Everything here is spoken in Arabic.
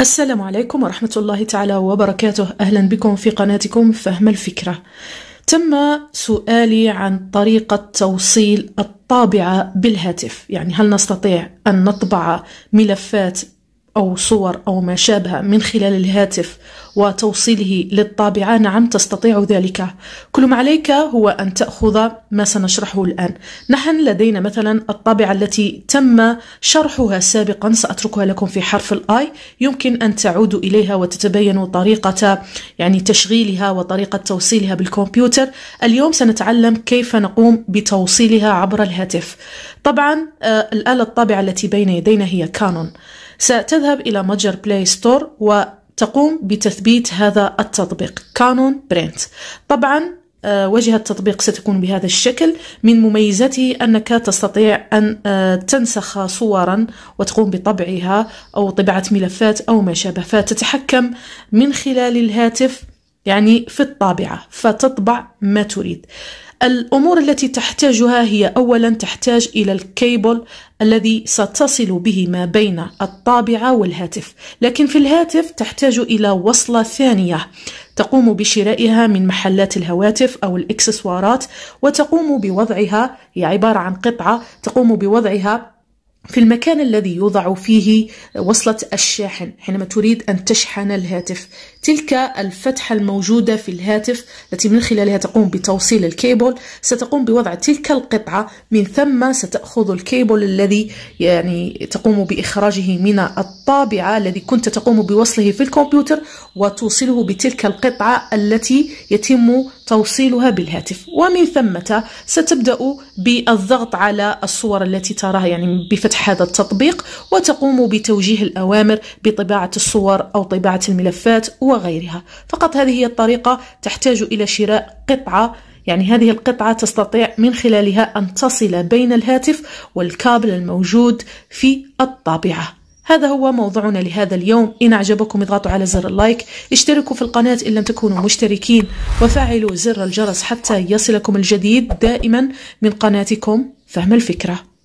السلام عليكم ورحمة الله تعالى وبركاته أهلا بكم في قناتكم فهم الفكرة تم سؤالي عن طريقة توصيل الطابعة بالهاتف يعني هل نستطيع أن نطبع ملفات أو صور أو ما شابه من خلال الهاتف وتوصيله للطابعة نعم تستطيع ذلك كل ما عليك هو أن تأخذ ما سنشرحه الآن نحن لدينا مثلا الطابعة التي تم شرحها سابقا سأتركها لكم في حرف الآي يمكن أن تعودوا إليها وتتبين طريقة يعني تشغيلها وطريقة توصيلها بالكمبيوتر اليوم سنتعلم كيف نقوم بتوصيلها عبر الهاتف طبعا آه، الآلة الطابعة التي بين يدينا هي كانون ستذهب إلى متجر بلاي ستور و تقوم بتثبيت هذا التطبيق كانون برينت طبعا آه، واجهة التطبيق ستكون بهذا الشكل من مميزاته أنك تستطيع أن آه، تنسخ صورا وتقوم بطبعها أو طباعة ملفات أو ما شابه فتتحكم من خلال الهاتف يعني في الطابعة فتطبع ما تريد الأمور التي تحتاجها هي أولا تحتاج إلى الكيبل الذي ستصل به ما بين الطابعة والهاتف لكن في الهاتف تحتاج إلى وصلة ثانية تقوم بشرائها من محلات الهواتف أو الإكسسوارات وتقوم بوضعها هي عبارة عن قطعة تقوم بوضعها في المكان الذي يوضع فيه وصلة الشاحن حينما تريد أن تشحن الهاتف تلك الفتحة الموجودة في الهاتف التي من خلالها تقوم بتوصيل الكيبل ستقوم بوضع تلك القطعة من ثم ستأخذ الكيبل الذي يعني تقوم بإخراجه من الطابعة الذي كنت تقوم بوصله في الكمبيوتر وتوصله بتلك القطعة التي يتم توصيلها بالهاتف ومن ثمة ستبدأ بالضغط على الصور التي تراها يعني بفتح هذا التطبيق وتقوم بتوجيه الأوامر بطباعة الصور أو طباعة الملفات و وغيرها فقط هذه هي الطريقة تحتاج إلى شراء قطعة يعني هذه القطعة تستطيع من خلالها أن تصل بين الهاتف والكابل الموجود في الطابعة هذا هو موضوعنا لهذا اليوم إن أعجبكم اضغطوا على زر اللايك اشتركوا في القناة إن لم تكونوا مشتركين وفعلوا زر الجرس حتى يصلكم الجديد دائما من قناتكم فهم الفكرة